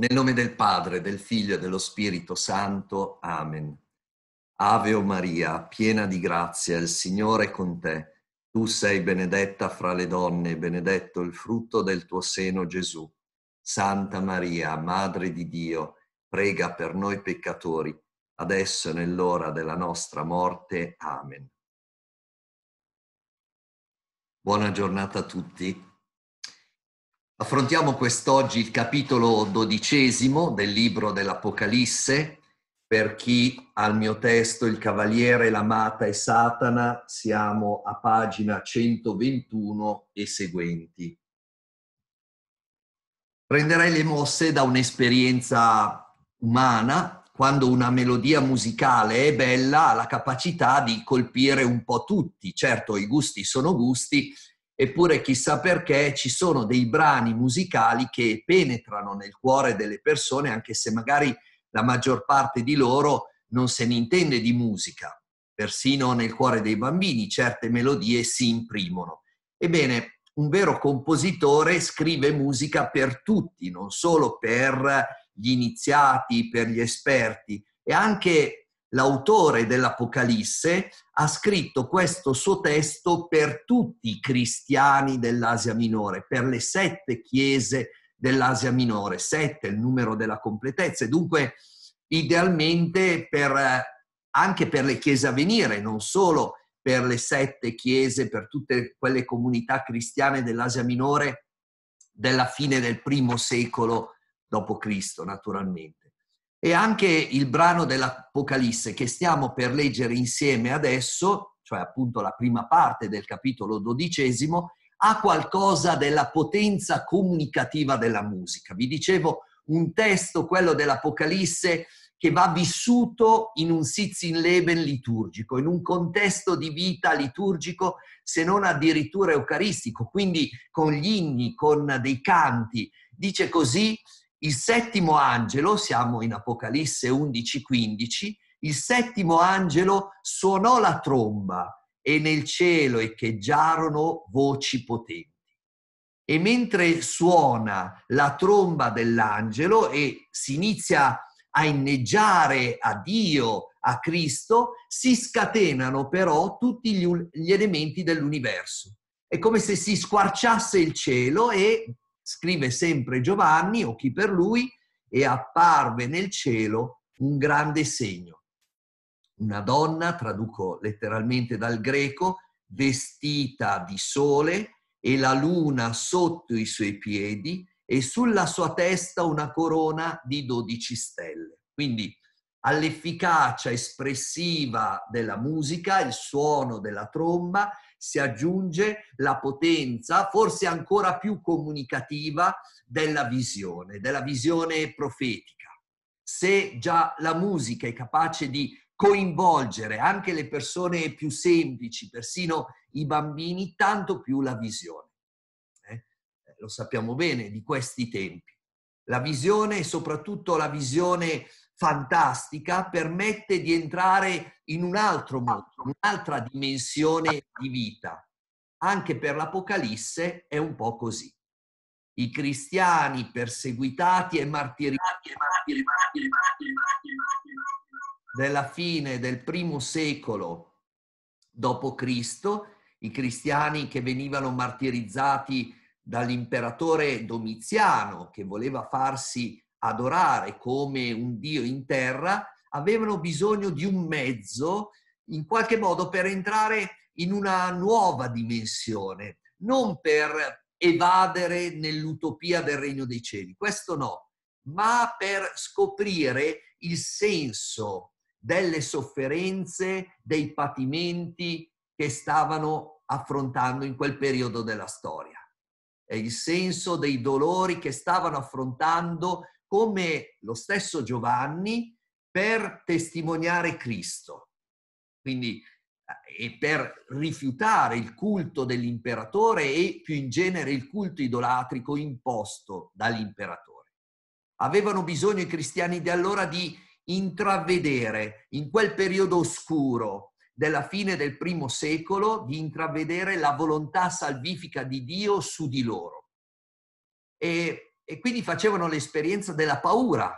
Nel nome del Padre, del Figlio e dello Spirito Santo. Amen. Ave o Maria, piena di grazia, il Signore è con te. Tu sei benedetta fra le donne, benedetto il frutto del tuo seno Gesù. Santa Maria, Madre di Dio, prega per noi peccatori, adesso e nell'ora della nostra morte. Amen. Buona giornata a tutti. Affrontiamo quest'oggi il capitolo dodicesimo del libro dell'Apocalisse. Per chi al mio testo Il Cavaliere, l'Amata e Satana, siamo a pagina 121 e seguenti. Prenderei le mosse da un'esperienza umana. Quando una melodia musicale è bella, ha la capacità di colpire un po' tutti. Certo, i gusti sono gusti, eppure chissà perché ci sono dei brani musicali che penetrano nel cuore delle persone, anche se magari la maggior parte di loro non se ne intende di musica. Persino nel cuore dei bambini certe melodie si imprimono. Ebbene, un vero compositore scrive musica per tutti, non solo per gli iniziati, per gli esperti, e anche l'autore dell'Apocalisse ha scritto questo suo testo per tutti i cristiani dell'Asia Minore, per le sette chiese dell'Asia Minore, sette il numero della completezza e dunque idealmente per, eh, anche per le chiese a venire, non solo per le sette chiese, per tutte quelle comunità cristiane dell'Asia Minore della fine del primo secolo d.C., naturalmente. E anche il brano dell'Apocalisse che stiamo per leggere insieme adesso, cioè appunto la prima parte del capitolo dodicesimo, ha qualcosa della potenza comunicativa della musica. Vi dicevo un testo, quello dell'Apocalisse, che va vissuto in un Sitzinleben liturgico, in un contesto di vita liturgico, se non addirittura eucaristico, quindi con gli inni, con dei canti. Dice così il settimo angelo, siamo in Apocalisse 11:15, il settimo angelo suonò la tromba e nel cielo echeggiarono voci potenti. E mentre suona la tromba dell'angelo e si inizia a inneggiare a Dio, a Cristo, si scatenano però tutti gli, gli elementi dell'universo. È come se si squarciasse il cielo e scrive sempre Giovanni o chi per lui, e apparve nel cielo un grande segno. Una donna, traduco letteralmente dal greco, vestita di sole e la luna sotto i suoi piedi e sulla sua testa una corona di dodici stelle. Quindi all'efficacia espressiva della musica, il suono della tromba si aggiunge la potenza, forse ancora più comunicativa, della visione, della visione profetica. Se già la musica è capace di coinvolgere anche le persone più semplici, persino i bambini, tanto più la visione. Eh? eh lo sappiamo bene di questi tempi. La visione, soprattutto la visione fantastica permette di entrare in un altro mondo, un'altra dimensione di vita. Anche per l'Apocalisse è un po' così. I cristiani perseguitati e martirizzati della fine del primo secolo d.C., i cristiani che venivano martirizzati dall'imperatore Domiziano, che voleva farsi adorare come un Dio in terra, avevano bisogno di un mezzo in qualche modo per entrare in una nuova dimensione, non per evadere nell'utopia del regno dei cieli, questo no, ma per scoprire il senso delle sofferenze, dei patimenti che stavano affrontando in quel periodo della storia. E il senso dei dolori che stavano affrontando come lo stesso Giovanni per testimoniare Cristo. Quindi eh, e per rifiutare il culto dell'imperatore e più in genere il culto idolatrico imposto dall'imperatore. Avevano bisogno i cristiani di allora di intravedere in quel periodo oscuro della fine del primo secolo, di intravedere la volontà salvifica di Dio su di loro. E e quindi facevano l'esperienza della paura,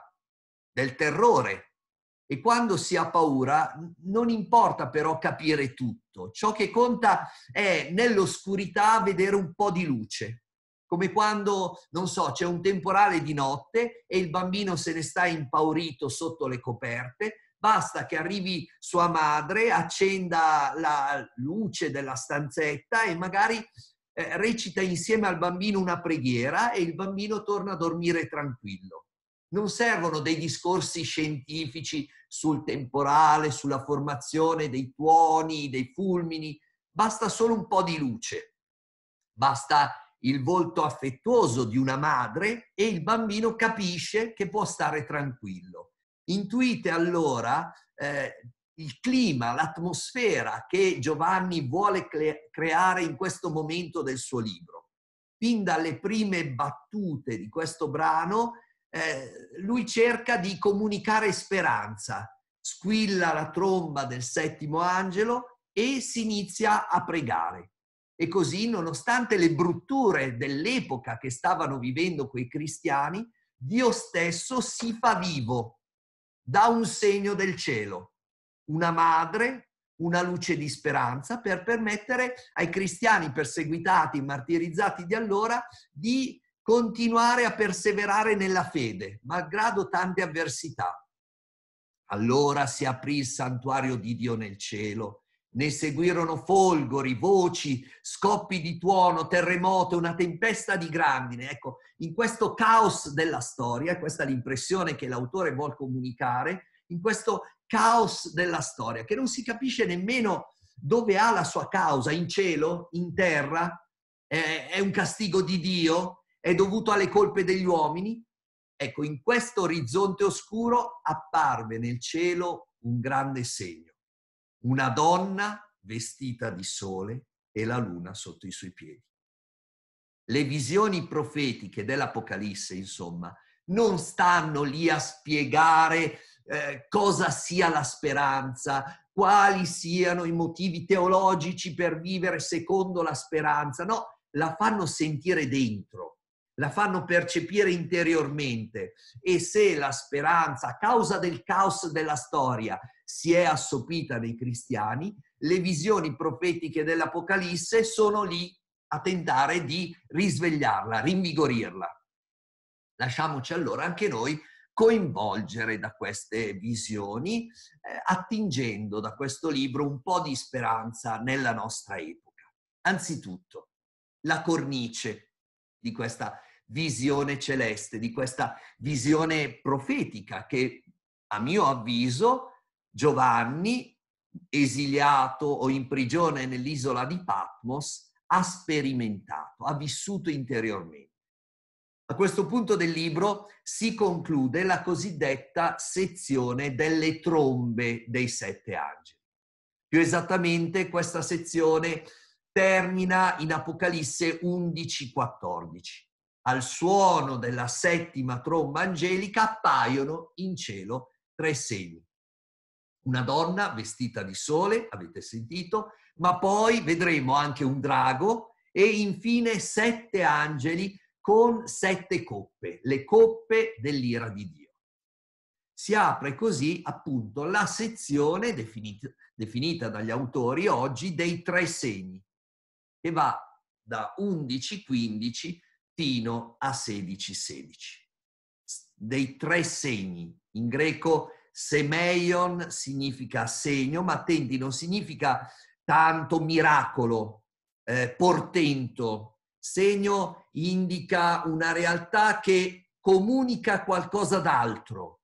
del terrore. E quando si ha paura non importa però capire tutto, ciò che conta è nell'oscurità vedere un po' di luce, come quando, non so, c'è un temporale di notte e il bambino se ne sta impaurito sotto le coperte, basta che arrivi sua madre, accenda la luce della stanzetta e magari eh, recita insieme al bambino una preghiera e il bambino torna a dormire tranquillo. Non servono dei discorsi scientifici sul temporale, sulla formazione dei tuoni, dei fulmini, basta solo un po' di luce, basta il volto affettuoso di una madre e il bambino capisce che può stare tranquillo. Intuite allora eh, il clima, l'atmosfera che Giovanni vuole creare in questo momento del suo libro. Fin dalle prime battute di questo brano, eh, lui cerca di comunicare speranza, squilla la tromba del settimo angelo e si inizia a pregare. E così, nonostante le brutture dell'epoca che stavano vivendo quei cristiani, Dio stesso si fa vivo, dà un segno del cielo una madre, una luce di speranza per permettere ai cristiani perseguitati, martirizzati di allora di continuare a perseverare nella fede, malgrado tante avversità. Allora si aprì il santuario di Dio nel cielo. Ne seguirono folgori, voci, scoppi di tuono, terremoto, una tempesta di grandine. Ecco, in questo caos della storia, questa è l'impressione che l'autore vuole comunicare, in questo caos della storia, che non si capisce nemmeno dove ha la sua causa, in cielo, in terra, è un castigo di Dio, è dovuto alle colpe degli uomini. Ecco, in questo orizzonte oscuro apparve nel cielo un grande segno, una donna vestita di sole e la luna sotto i suoi piedi. Le visioni profetiche dell'Apocalisse, insomma, non stanno lì a spiegare eh, cosa sia la speranza, quali siano i motivi teologici per vivere secondo la speranza, no, la fanno sentire dentro, la fanno percepire interiormente e se la speranza, a causa del caos della storia, si è assopita nei cristiani, le visioni profetiche dell'Apocalisse sono lì a tentare di risvegliarla, rinvigorirla. Lasciamoci allora anche noi coinvolgere da queste visioni, eh, attingendo da questo libro un po' di speranza nella nostra epoca. Anzitutto, la cornice di questa visione celeste, di questa visione profetica che, a mio avviso, Giovanni, esiliato o in prigione nell'isola di Patmos, ha sperimentato, ha vissuto interiormente. A questo punto del libro si conclude la cosiddetta sezione delle trombe dei sette angeli. Più esattamente questa sezione termina in Apocalisse 11-14. Al suono della settima tromba angelica appaiono in cielo tre segni. Una donna vestita di sole, avete sentito, ma poi vedremo anche un drago e infine sette angeli con sette coppe, le coppe dell'ira di Dio. Si apre così appunto la sezione definita, definita dagli autori oggi dei tre segni, che va da 11-15 fino a 16-16. Dei tre segni, in greco semeion significa segno, ma attenti, non significa tanto miracolo, eh, portento, segno indica una realtà che comunica qualcosa d'altro,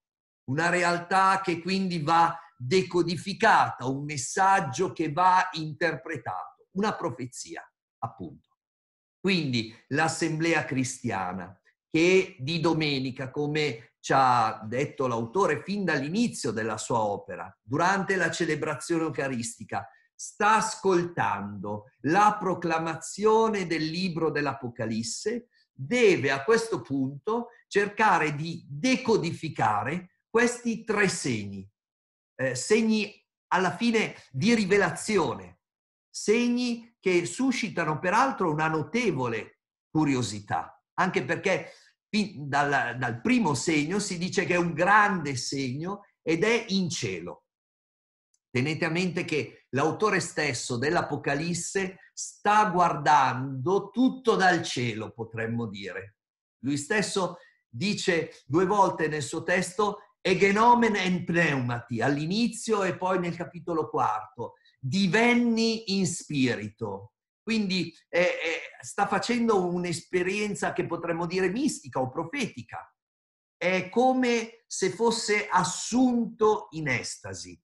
una realtà che quindi va decodificata, un messaggio che va interpretato, una profezia, appunto. Quindi l'assemblea cristiana che di domenica, come ci ha detto l'autore fin dall'inizio della sua opera, durante la celebrazione eucaristica, sta ascoltando la proclamazione del libro dell'Apocalisse, deve a questo punto cercare di decodificare questi tre segni, eh, segni alla fine di rivelazione, segni che suscitano peraltro una notevole curiosità, anche perché dal, dal primo segno si dice che è un grande segno ed è in cielo. Tenete a mente che l'autore stesso dell'Apocalisse sta guardando tutto dal cielo, potremmo dire. Lui stesso dice due volte nel suo testo Egenomen en pneumati, all'inizio e poi nel capitolo quarto, divenni in spirito. Quindi eh, eh, sta facendo un'esperienza che potremmo dire mistica o profetica. È come se fosse assunto in estasi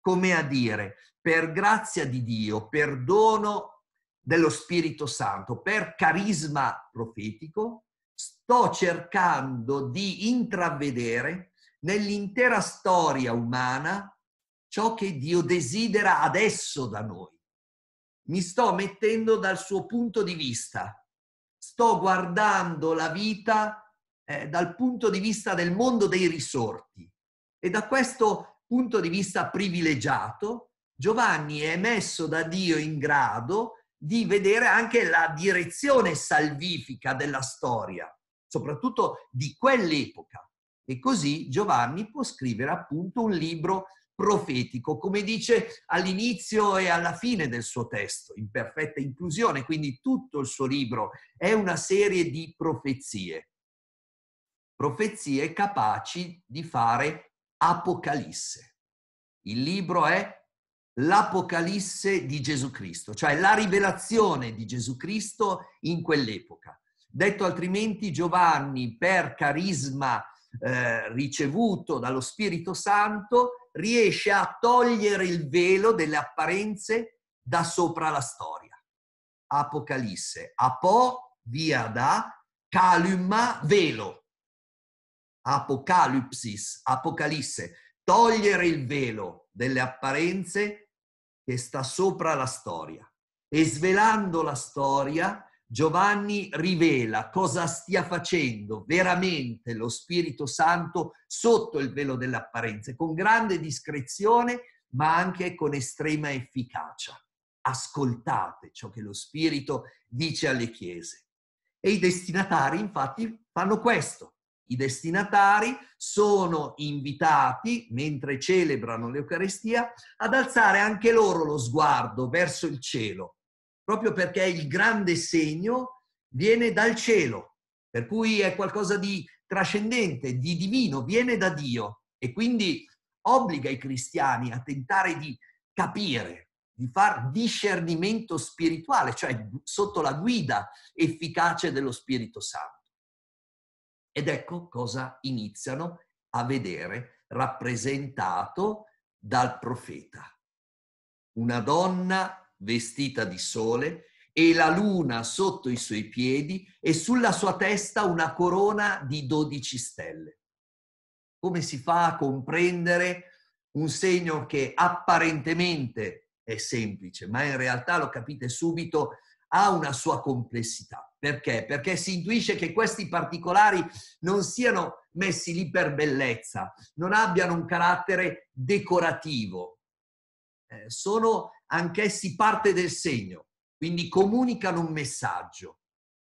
come a dire, per grazia di Dio, per dono dello Spirito Santo, per carisma profetico, sto cercando di intravedere nell'intera storia umana ciò che Dio desidera adesso da noi. Mi sto mettendo dal suo punto di vista, sto guardando la vita eh, dal punto di vista del mondo dei risorti e da questo punto di vista privilegiato, Giovanni è messo da Dio in grado di vedere anche la direzione salvifica della storia, soprattutto di quell'epoca. E così Giovanni può scrivere appunto un libro profetico, come dice all'inizio e alla fine del suo testo, in perfetta inclusione, quindi tutto il suo libro è una serie di profezie, profezie capaci di fare Apocalisse. Il libro è l'Apocalisse di Gesù Cristo, cioè la rivelazione di Gesù Cristo in quell'epoca. Detto altrimenti, Giovanni, per carisma eh, ricevuto dallo Spirito Santo, riesce a togliere il velo delle apparenze da sopra la storia. Apocalisse, apo, via da, calum, velo. Apocalipsis, Apocalisse, togliere il velo delle apparenze che sta sopra la storia. E svelando la storia, Giovanni rivela cosa stia facendo veramente lo Spirito Santo sotto il velo delle apparenze, con grande discrezione, ma anche con estrema efficacia. Ascoltate ciò che lo Spirito dice alle chiese. E i destinatari, infatti, fanno questo. I destinatari sono invitati, mentre celebrano l'Eucaristia, ad alzare anche loro lo sguardo verso il cielo, proprio perché il grande segno viene dal cielo, per cui è qualcosa di trascendente, di divino, viene da Dio e quindi obbliga i cristiani a tentare di capire, di far discernimento spirituale, cioè sotto la guida efficace dello Spirito Santo. Ed ecco cosa iniziano a vedere rappresentato dal profeta. Una donna vestita di sole e la luna sotto i suoi piedi e sulla sua testa una corona di dodici stelle. Come si fa a comprendere un segno che apparentemente è semplice, ma in realtà lo capite subito, ha una sua complessità. Perché? Perché si intuisce che questi particolari non siano messi lì per bellezza, non abbiano un carattere decorativo, eh, sono anch'essi parte del segno, quindi comunicano un messaggio.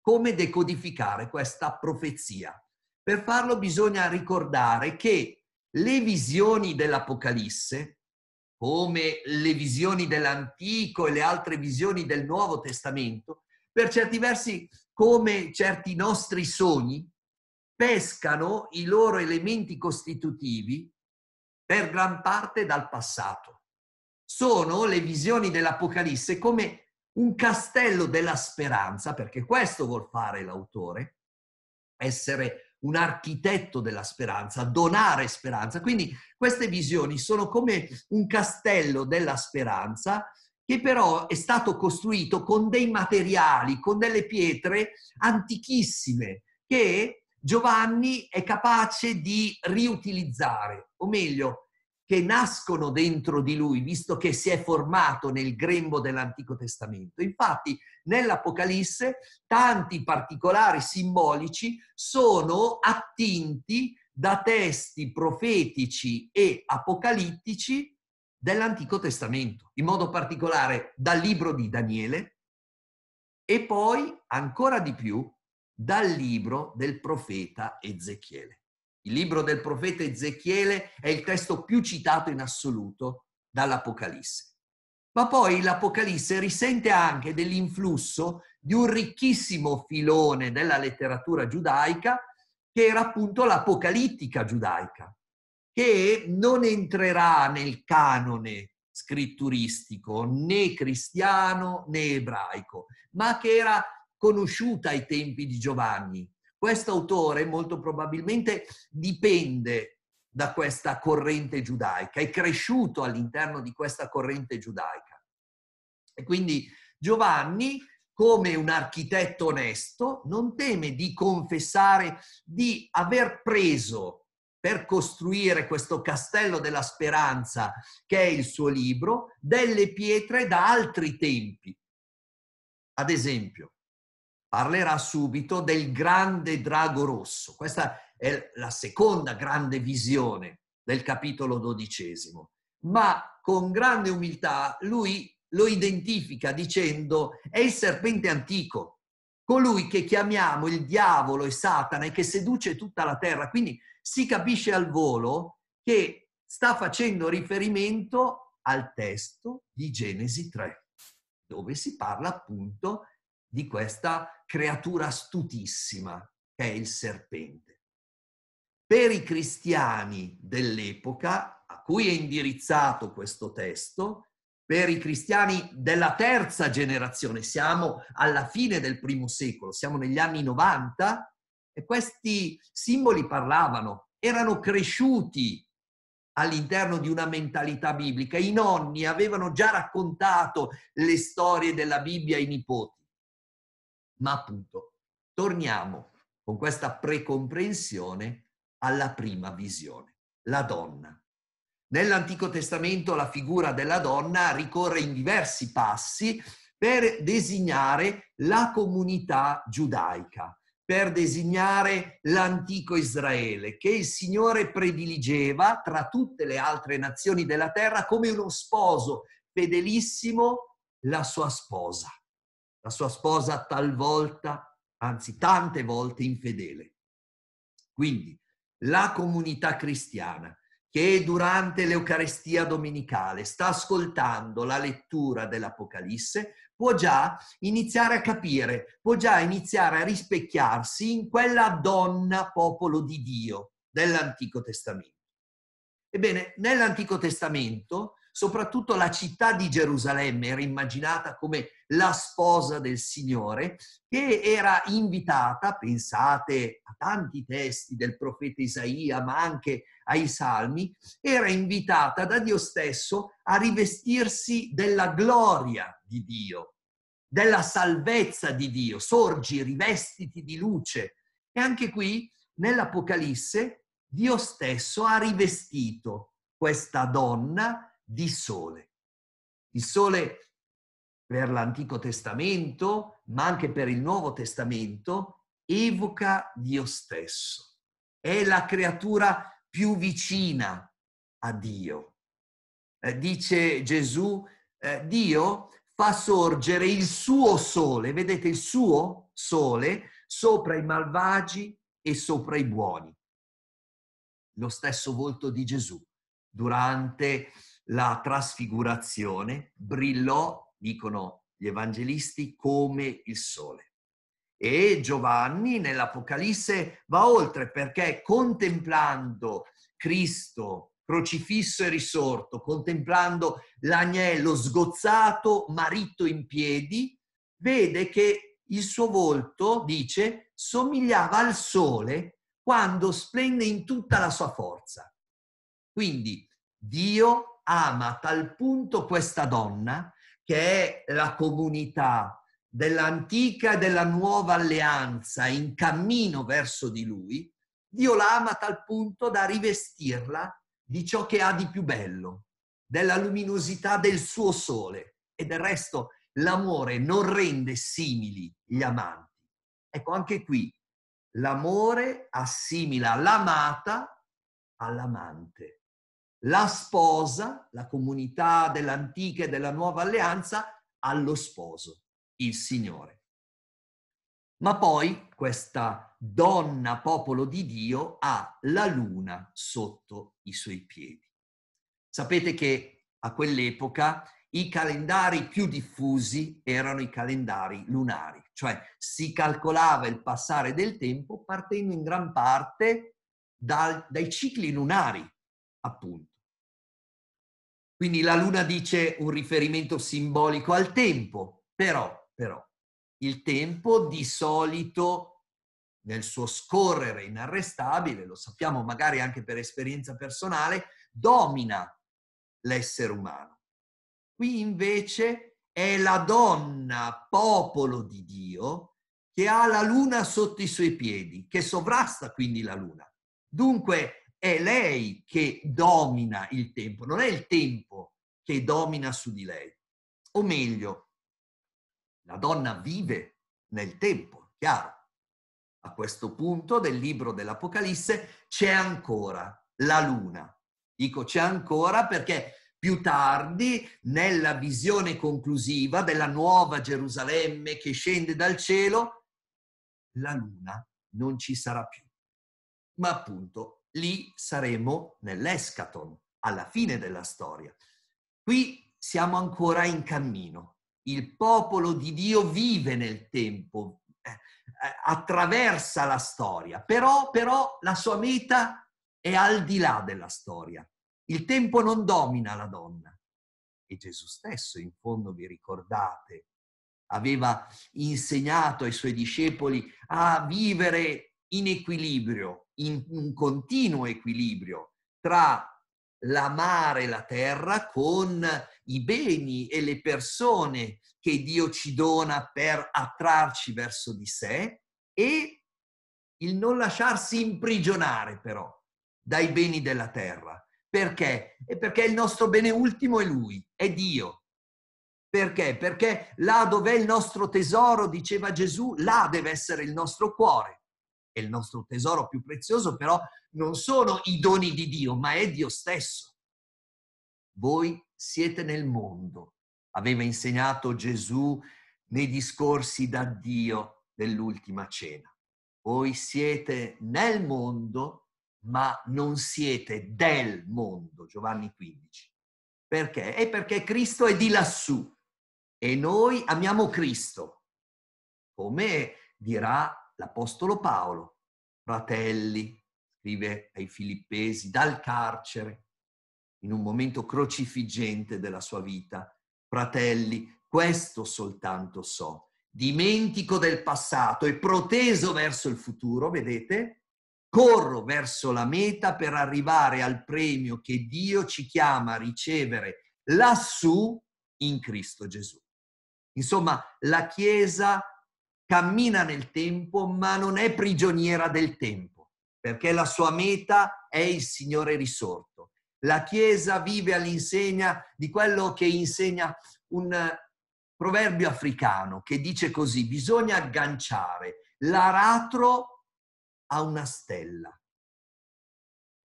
Come decodificare questa profezia? Per farlo bisogna ricordare che le visioni dell'Apocalisse, come le visioni dell'Antico e le altre visioni del Nuovo Testamento, per certi versi come certi nostri sogni pescano i loro elementi costitutivi per gran parte dal passato. Sono le visioni dell'Apocalisse come un castello della speranza, perché questo vuol fare l'autore, essere un architetto della speranza, donare speranza. Quindi queste visioni sono come un castello della speranza che però è stato costruito con dei materiali, con delle pietre antichissime che Giovanni è capace di riutilizzare, o meglio, che nascono dentro di lui, visto che si è formato nel grembo dell'Antico Testamento. Infatti, nell'Apocalisse tanti particolari simbolici sono attinti da testi profetici e apocalittici dell'Antico Testamento, in modo particolare dal libro di Daniele e poi ancora di più dal libro del profeta Ezechiele. Il libro del profeta Ezechiele è il testo più citato in assoluto dall'Apocalisse. Ma poi l'Apocalisse risente anche dell'influsso di un ricchissimo filone della letteratura giudaica che era appunto l'apocalittica giudaica, che non entrerà nel canone scritturistico né cristiano né ebraico, ma che era conosciuta ai tempi di Giovanni. Questo autore molto probabilmente dipende da questa corrente giudaica, è cresciuto all'interno di questa corrente giudaica. E quindi Giovanni, come un architetto onesto, non teme di confessare di aver preso per costruire questo castello della speranza che è il suo libro, delle pietre da altri tempi. Ad esempio, parlerà subito del grande drago rosso. Questa è la seconda grande visione del capitolo dodicesimo. Ma con grande umiltà lui lo identifica dicendo è il serpente antico, colui che chiamiamo il diavolo e Satana e che seduce tutta la terra. Quindi si capisce al volo che sta facendo riferimento al testo di Genesi 3, dove si parla appunto di questa creatura astutissima che è il serpente. Per i cristiani dell'epoca a cui è indirizzato questo testo, per i cristiani della terza generazione, siamo alla fine del primo secolo, siamo negli anni 90 e questi simboli parlavano, erano cresciuti all'interno di una mentalità biblica. I nonni avevano già raccontato le storie della Bibbia ai nipoti. Ma appunto, torniamo con questa precomprensione alla prima visione, la donna. Nell'Antico Testamento la figura della donna ricorre in diversi passi per designare la comunità giudaica, per designare l'antico Israele, che il Signore prediligeva tra tutte le altre nazioni della terra come uno sposo fedelissimo la sua sposa, la sua sposa talvolta, anzi tante volte infedele. Quindi la comunità cristiana che durante l'Eucarestia domenicale sta ascoltando la lettura dell'Apocalisse può già iniziare a capire, può già iniziare a rispecchiarsi in quella donna popolo di Dio dell'Antico Testamento. Ebbene, nell'Antico Testamento Soprattutto la città di Gerusalemme era immaginata come la sposa del Signore, che era invitata, pensate a tanti testi del profeta Isaia, ma anche ai salmi, era invitata da Dio stesso a rivestirsi della gloria di Dio, della salvezza di Dio. Sorgi, rivestiti di luce. E anche qui, nell'Apocalisse, Dio stesso ha rivestito questa donna di sole. Il sole per l'Antico Testamento, ma anche per il Nuovo Testamento, evoca Dio stesso. È la creatura più vicina a Dio. Eh, dice Gesù, eh, Dio fa sorgere il suo sole, vedete il suo sole, sopra i malvagi e sopra i buoni. Lo stesso volto di Gesù durante la trasfigurazione, brillò, dicono gli evangelisti, come il sole. E Giovanni nell'Apocalisse va oltre perché contemplando Cristo crocifisso e risorto, contemplando l'agnello sgozzato, marito in piedi, vede che il suo volto, dice, somigliava al sole quando splende in tutta la sua forza. Quindi Dio ama a tal punto questa donna che è la comunità dell'antica e della nuova alleanza in cammino verso di lui, Dio la ama a tal punto da rivestirla di ciò che ha di più bello, della luminosità del suo sole e del resto l'amore non rende simili gli amanti. Ecco, anche qui l'amore assimila l'amata all'amante la sposa, la comunità dell'antica e della nuova alleanza, allo sposo, il Signore. Ma poi questa donna popolo di Dio ha la luna sotto i suoi piedi. Sapete che a quell'epoca i calendari più diffusi erano i calendari lunari, cioè si calcolava il passare del tempo partendo in gran parte dal, dai cicli lunari, appunto. Quindi la luna dice un riferimento simbolico al tempo, però, però il tempo di solito nel suo scorrere inarrestabile, lo sappiamo magari anche per esperienza personale, domina l'essere umano. Qui invece è la donna, popolo di Dio, che ha la luna sotto i suoi piedi, che sovrasta quindi la luna. Dunque è lei che domina il tempo, non è il tempo che domina su di lei. O meglio, la donna vive nel tempo, chiaro. A questo punto del libro dell'Apocalisse c'è ancora la luna. Dico c'è ancora perché più tardi, nella visione conclusiva della nuova Gerusalemme che scende dal cielo, la luna non ci sarà più. Ma appunto lì saremo nell'escaton, alla fine della storia. Qui siamo ancora in cammino. Il popolo di Dio vive nel tempo, eh, eh, attraversa la storia, però, però la sua meta è al di là della storia. Il tempo non domina la donna. E Gesù stesso, in fondo, vi ricordate, aveva insegnato ai suoi discepoli a vivere in equilibrio in un continuo equilibrio tra la mare e la terra con i beni e le persone che Dio ci dona per attrarci verso di sé e il non lasciarsi imprigionare però dai beni della terra. Perché? E perché il nostro bene ultimo è Lui, è Dio. Perché? Perché là dov'è il nostro tesoro, diceva Gesù, là deve essere il nostro cuore è il nostro tesoro più prezioso, però non sono i doni di Dio, ma è Dio stesso. Voi siete nel mondo, aveva insegnato Gesù nei discorsi da Dio dell'ultima cena. Voi siete nel mondo, ma non siete del mondo, Giovanni 15. Perché? È perché Cristo è di lassù e noi amiamo Cristo, come dirà l'Apostolo Paolo, fratelli, scrive ai Filippesi, dal carcere, in un momento crocifiggente della sua vita, fratelli, questo soltanto so, dimentico del passato e proteso verso il futuro, vedete? Corro verso la meta per arrivare al premio che Dio ci chiama a ricevere lassù in Cristo Gesù. Insomma, la Chiesa cammina nel tempo ma non è prigioniera del tempo, perché la sua meta è il Signore risorto. La Chiesa vive all'insegna di quello che insegna un eh, proverbio africano che dice così, bisogna agganciare l'aratro a una stella.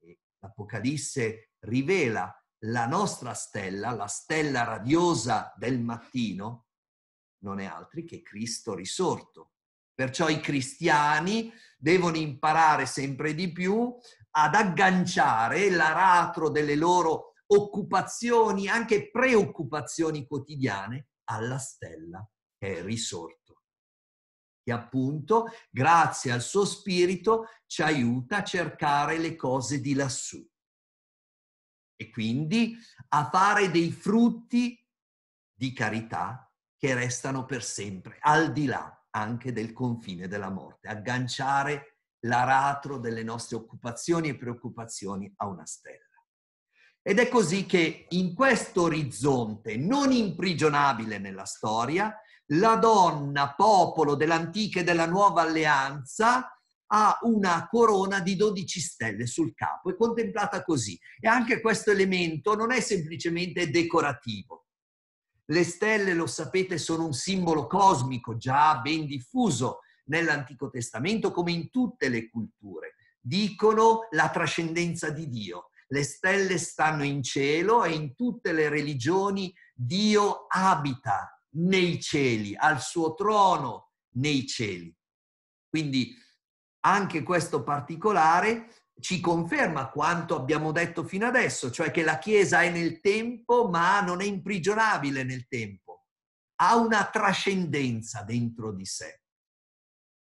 E L'Apocalisse rivela la nostra stella, la stella radiosa del mattino, non è altri che Cristo risorto. Perciò i cristiani devono imparare sempre di più ad agganciare l'aratro delle loro occupazioni, anche preoccupazioni quotidiane, alla stella che è risorto. E appunto, grazie al suo spirito, ci aiuta a cercare le cose di lassù e quindi a fare dei frutti di carità che restano per sempre, al di là anche del confine della morte, agganciare l'aratro delle nostre occupazioni e preoccupazioni a una stella. Ed è così che in questo orizzonte non imprigionabile nella storia, la donna, popolo dell'antica e della nuova alleanza, ha una corona di 12 stelle sul capo, è contemplata così. E anche questo elemento non è semplicemente decorativo, le stelle, lo sapete, sono un simbolo cosmico già ben diffuso nell'Antico Testamento come in tutte le culture. Dicono la trascendenza di Dio. Le stelle stanno in cielo e in tutte le religioni Dio abita nei cieli, al suo trono nei cieli. Quindi anche questo particolare ci conferma quanto abbiamo detto fino adesso, cioè che la Chiesa è nel tempo ma non è imprigionabile nel tempo, ha una trascendenza dentro di sé.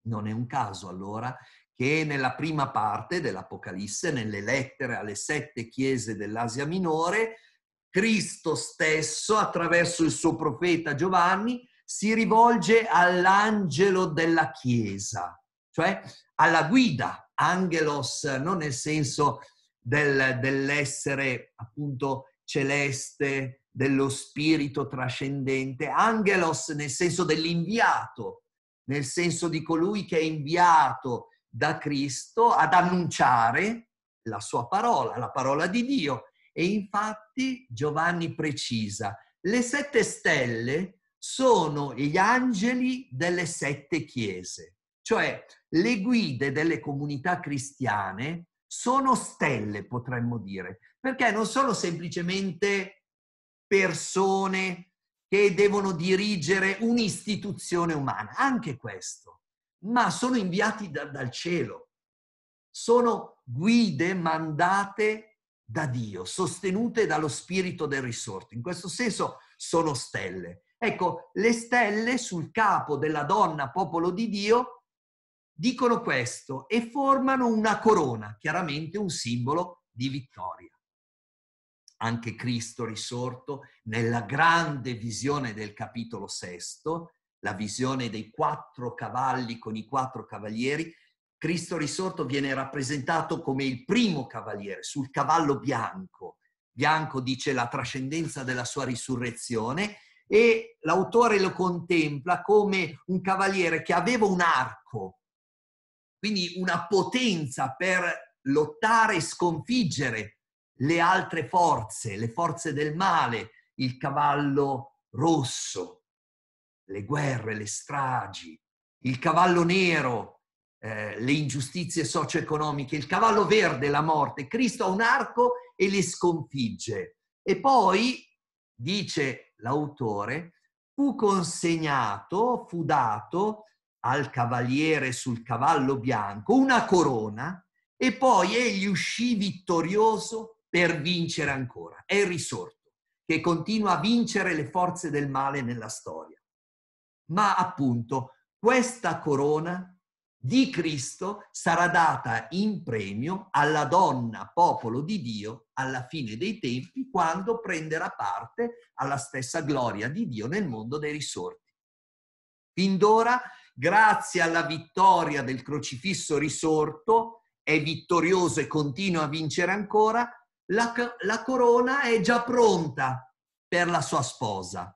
Non è un caso allora che nella prima parte dell'Apocalisse, nelle lettere alle sette chiese dell'Asia Minore, Cristo stesso, attraverso il suo profeta Giovanni, si rivolge all'angelo della Chiesa, cioè alla guida angelos non nel senso del, dell'essere appunto celeste, dello spirito trascendente, angelos nel senso dell'inviato, nel senso di colui che è inviato da Cristo ad annunciare la sua parola, la parola di Dio. E infatti Giovanni precisa, le sette stelle sono gli angeli delle sette chiese. Cioè le guide delle comunità cristiane sono stelle, potremmo dire, perché non sono semplicemente persone che devono dirigere un'istituzione umana, anche questo, ma sono inviati da, dal cielo. Sono guide mandate da Dio, sostenute dallo Spirito del risorto. In questo senso sono stelle. Ecco, le stelle sul capo della donna, popolo di Dio, dicono questo e formano una corona, chiaramente un simbolo di vittoria. Anche Cristo risorto nella grande visione del capitolo sesto, la visione dei quattro cavalli con i quattro cavalieri, Cristo risorto viene rappresentato come il primo cavaliere sul cavallo bianco. Bianco dice la trascendenza della sua risurrezione e l'autore lo contempla come un cavaliere che aveva un arco quindi una potenza per lottare e sconfiggere le altre forze, le forze del male, il cavallo rosso, le guerre, le stragi, il cavallo nero, eh, le ingiustizie socio-economiche, il cavallo verde, la morte. Cristo ha un arco e le sconfigge. E poi, dice l'autore, fu consegnato, fu dato al cavaliere sul cavallo bianco una corona e poi egli uscì vittorioso per vincere ancora. È risorto, che continua a vincere le forze del male nella storia. Ma appunto questa corona di Cristo sarà data in premio alla donna popolo di Dio alla fine dei tempi quando prenderà parte alla stessa gloria di Dio nel mondo dei risorti. Fin d'ora grazie alla vittoria del crocifisso risorto, è vittorioso e continua a vincere ancora, la, la corona è già pronta per la sua sposa.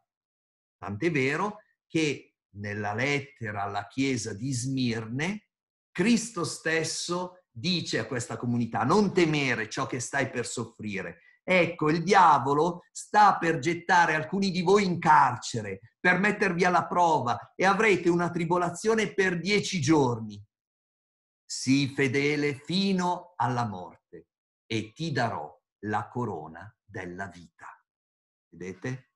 Tant'è vero che nella lettera alla chiesa di Smirne, Cristo stesso dice a questa comunità, non temere ciò che stai per soffrire, Ecco, il diavolo sta per gettare alcuni di voi in carcere, per mettervi alla prova e avrete una tribolazione per dieci giorni. Sii fedele fino alla morte e ti darò la corona della vita. Vedete?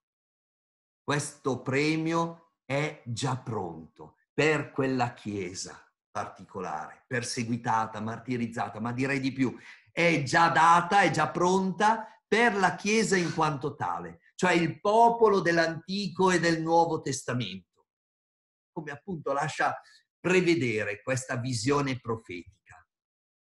Questo premio è già pronto per quella chiesa particolare, perseguitata, martirizzata, ma direi di più, è già data, è già pronta per la Chiesa in quanto tale, cioè il popolo dell'Antico e del Nuovo Testamento, come appunto lascia prevedere questa visione profetica.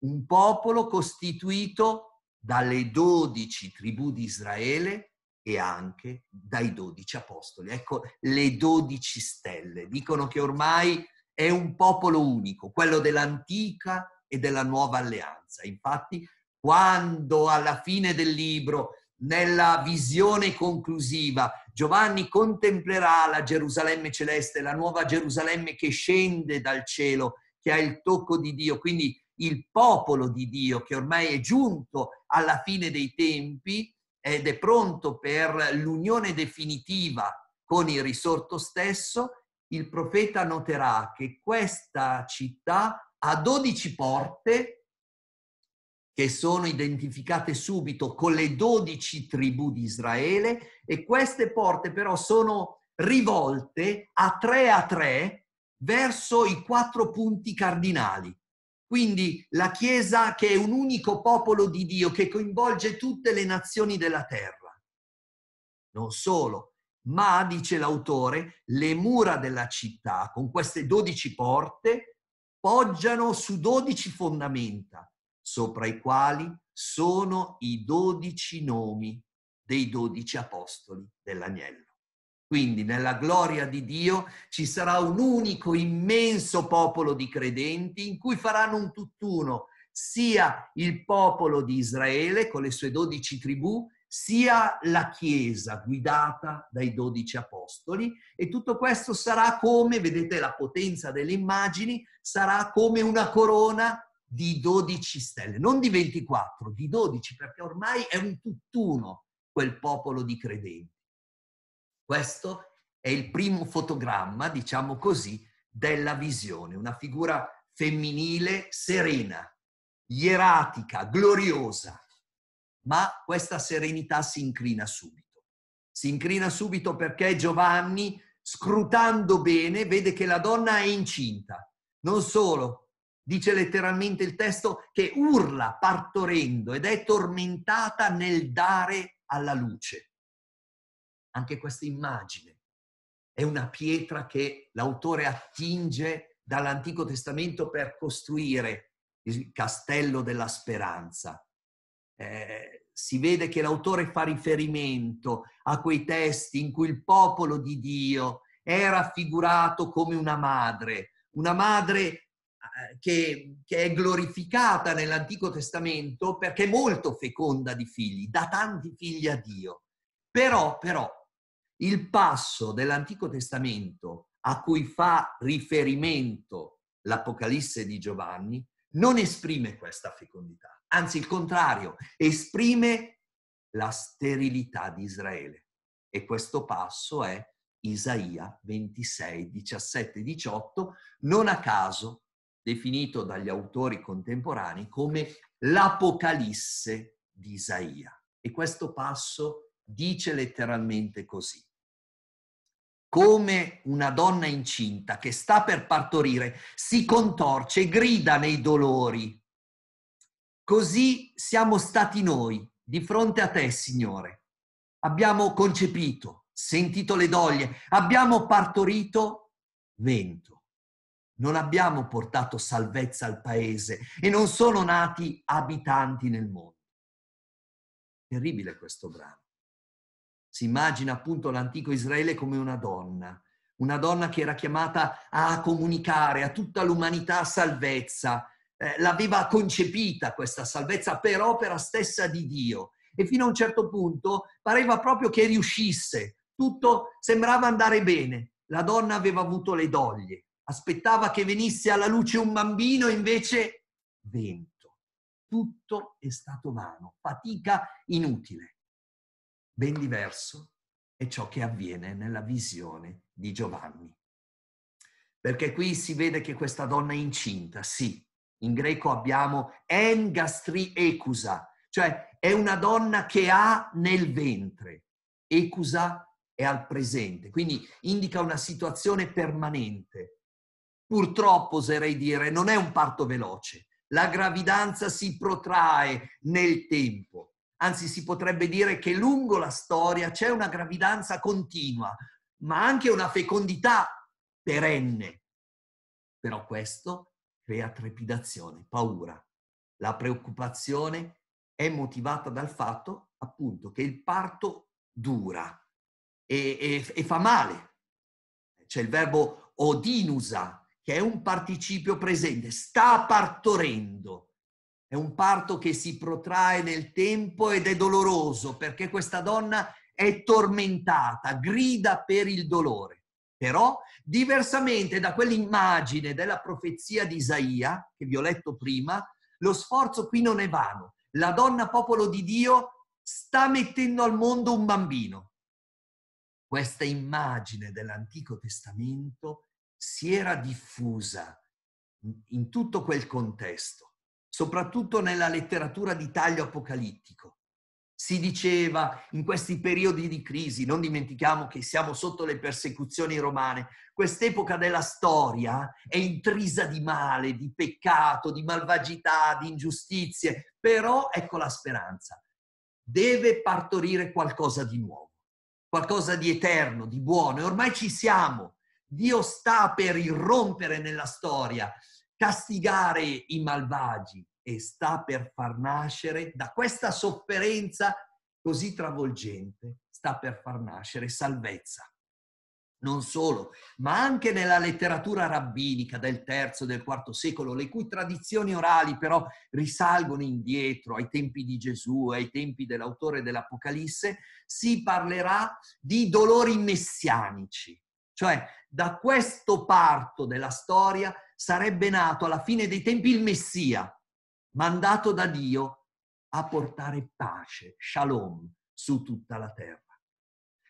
Un popolo costituito dalle dodici tribù di Israele e anche dai dodici apostoli. Ecco le dodici stelle. Dicono che ormai è un popolo unico, quello dell'antica e della nuova alleanza. Infatti quando alla fine del libro, nella visione conclusiva, Giovanni contemplerà la Gerusalemme celeste, la nuova Gerusalemme che scende dal cielo, che ha il tocco di Dio, quindi il popolo di Dio che ormai è giunto alla fine dei tempi ed è pronto per l'unione definitiva con il risorto stesso, il profeta noterà che questa città ha dodici porte che sono identificate subito con le dodici tribù di Israele e queste porte però sono rivolte a tre a tre verso i quattro punti cardinali. Quindi la Chiesa che è un unico popolo di Dio che coinvolge tutte le nazioni della terra. Non solo, ma, dice l'autore, le mura della città con queste dodici porte poggiano su dodici fondamenta sopra i quali sono i dodici nomi dei dodici apostoli dell'agnello. Quindi nella gloria di Dio ci sarà un unico immenso popolo di credenti in cui faranno un tutt'uno sia il popolo di Israele con le sue dodici tribù, sia la Chiesa guidata dai dodici apostoli e tutto questo sarà come, vedete la potenza delle immagini, sarà come una corona di 12 stelle, non di 24, di 12, perché ormai è un tutt'uno quel popolo di credenti. Questo è il primo fotogramma, diciamo così, della visione, una figura femminile serena, ieratica, gloriosa, ma questa serenità si incrina subito. Si incrina subito perché Giovanni, scrutando bene, vede che la donna è incinta. Non solo, dice letteralmente il testo, che urla partorendo ed è tormentata nel dare alla luce. Anche questa immagine è una pietra che l'autore attinge dall'Antico Testamento per costruire il castello della speranza. Eh, si vede che l'autore fa riferimento a quei testi in cui il popolo di Dio è raffigurato come una madre, una madre eh, che, che è glorificata nell'Antico Testamento perché è molto feconda di figli, dà tanti figli a Dio. Però, però, il passo dell'Antico Testamento a cui fa riferimento l'Apocalisse di Giovanni non esprime questa fecondità, anzi il contrario, esprime la sterilità di Israele. E questo passo è Isaia 26, 17, 18, non a caso definito dagli autori contemporanei come l'Apocalisse di Isaia. E questo passo dice letteralmente così. Come una donna incinta che sta per partorire si contorce e grida nei dolori. Così siamo stati noi di fronte a te, Signore. Abbiamo concepito, sentito le doglie, abbiamo partorito vento non abbiamo portato salvezza al paese e non sono nati abitanti nel mondo. Terribile questo brano. Si immagina appunto l'antico Israele come una donna, una donna che era chiamata a comunicare a tutta l'umanità salvezza, eh, l'aveva concepita questa salvezza per opera stessa di Dio e fino a un certo punto pareva proprio che riuscisse, tutto sembrava andare bene, la donna aveva avuto le doglie, aspettava che venisse alla luce un bambino, invece vento. Tutto è stato vano, fatica inutile. Ben diverso è ciò che avviene nella visione di Giovanni. Perché qui si vede che questa donna è incinta, sì, in greco abbiamo engastri gastri ecusa, cioè è una donna che ha nel ventre. Ecusa è al presente, quindi indica una situazione permanente, purtroppo oserei dire, non è un parto veloce. La gravidanza si protrae nel tempo, anzi si potrebbe dire che lungo la storia c'è una gravidanza continua, ma anche una fecondità perenne. Però questo crea trepidazione, paura. La preoccupazione è motivata dal fatto appunto che il parto dura e, e, e fa male. C'è il verbo odinusa, che è un participio presente, sta partorendo. È un parto che si protrae nel tempo ed è doloroso perché questa donna è tormentata, grida per il dolore. Però, diversamente da quell'immagine della profezia di Isaia, che vi ho letto prima, lo sforzo qui non è vano. La donna popolo di Dio sta mettendo al mondo un bambino. Questa immagine dell'Antico Testamento si era diffusa in tutto quel contesto, soprattutto nella letteratura di taglio apocalittico. Si diceva in questi periodi di crisi, non dimentichiamo che siamo sotto le persecuzioni romane, quest'epoca della storia è intrisa di male, di peccato, di malvagità, di ingiustizie, però ecco la speranza, deve partorire qualcosa di nuovo, qualcosa di eterno, di buono e ormai ci siamo, Dio sta per irrompere nella storia, castigare i malvagi e sta per far nascere da questa sofferenza così travolgente, sta per far nascere salvezza. Non solo, ma anche nella letteratura rabbinica del III e del IV secolo, le cui tradizioni orali però risalgono indietro ai tempi di Gesù, ai tempi dell'autore dell'Apocalisse, si parlerà di dolori messianici, cioè, da questo parto della storia sarebbe nato alla fine dei tempi il Messia, mandato da Dio a portare pace, shalom, su tutta la terra.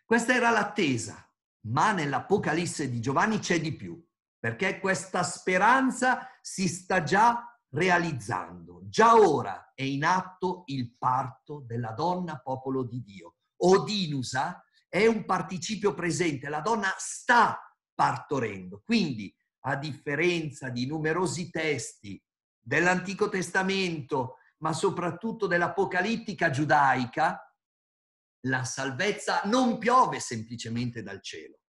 Questa era l'attesa, ma nell'Apocalisse di Giovanni c'è di più, perché questa speranza si sta già realizzando. Già ora è in atto il parto della donna popolo di Dio. Odinusa è un participio presente, la donna sta partorendo. Quindi, a differenza di numerosi testi dell'Antico Testamento, ma soprattutto dell'apocalittica giudaica, la salvezza non piove semplicemente dal cielo.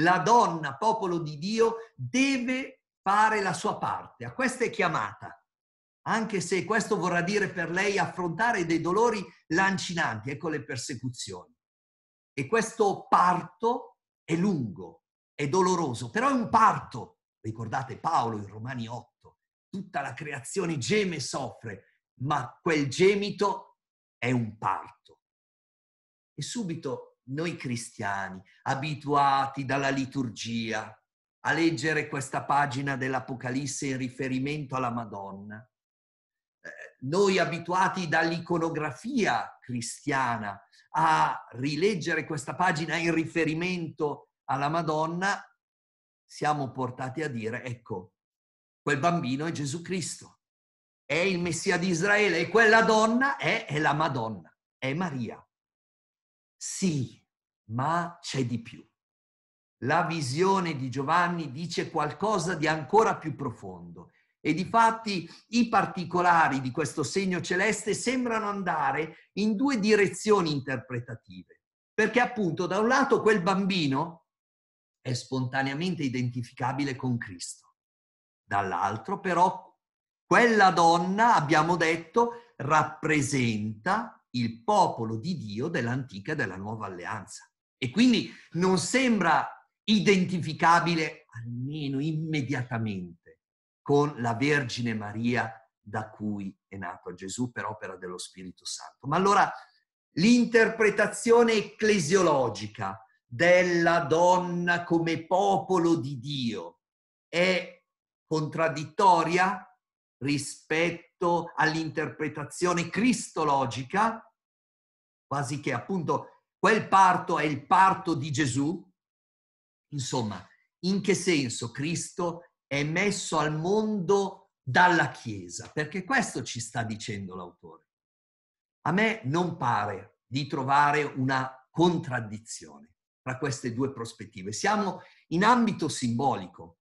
La donna, popolo di Dio, deve fare la sua parte. A questa è chiamata anche se questo vorrà dire per lei affrontare dei dolori lancinanti, ecco le persecuzioni. E questo parto è lungo, è doloroso, però è un parto. Ricordate Paolo in Romani 8, tutta la creazione geme e soffre, ma quel gemito è un parto. E subito noi cristiani, abituati dalla liturgia a leggere questa pagina dell'Apocalisse in riferimento alla Madonna, noi abituati dall'iconografia cristiana a rileggere questa pagina in riferimento alla Madonna, siamo portati a dire, ecco, quel bambino è Gesù Cristo, è il Messia di Israele e quella donna è, è la Madonna, è Maria. Sì, ma c'è di più. La visione di Giovanni dice qualcosa di ancora più profondo e di fatti i particolari di questo segno celeste sembrano andare in due direzioni interpretative, perché appunto da un lato quel bambino è spontaneamente identificabile con Cristo, dall'altro però quella donna, abbiamo detto, rappresenta il popolo di Dio dell'antica e della nuova alleanza. E quindi non sembra identificabile almeno immediatamente con la Vergine Maria da cui è nato Gesù per opera dello Spirito Santo. Ma allora l'interpretazione ecclesiologica della donna come popolo di Dio è contraddittoria rispetto all'interpretazione cristologica, quasi che appunto quel parto è il parto di Gesù. Insomma, in che senso Cristo è messo al mondo dalla Chiesa, perché questo ci sta dicendo l'autore. A me non pare di trovare una contraddizione tra queste due prospettive. Siamo in ambito simbolico.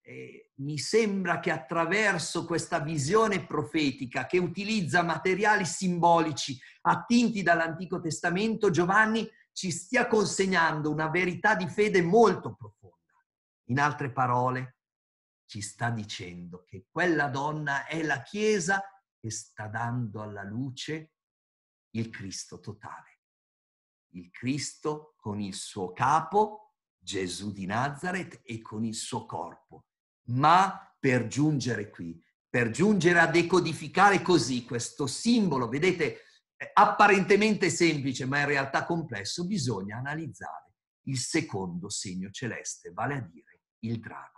E mi sembra che attraverso questa visione profetica che utilizza materiali simbolici attinti dall'Antico Testamento, Giovanni ci stia consegnando una verità di fede molto profonda. In altre parole, ci sta dicendo che quella donna è la Chiesa che sta dando alla luce il Cristo totale. Il Cristo con il suo capo, Gesù di Nazareth, e con il suo corpo. Ma per giungere qui, per giungere a decodificare così questo simbolo, vedete, apparentemente semplice, ma in realtà complesso, bisogna analizzare il secondo segno celeste, vale a dire il drago.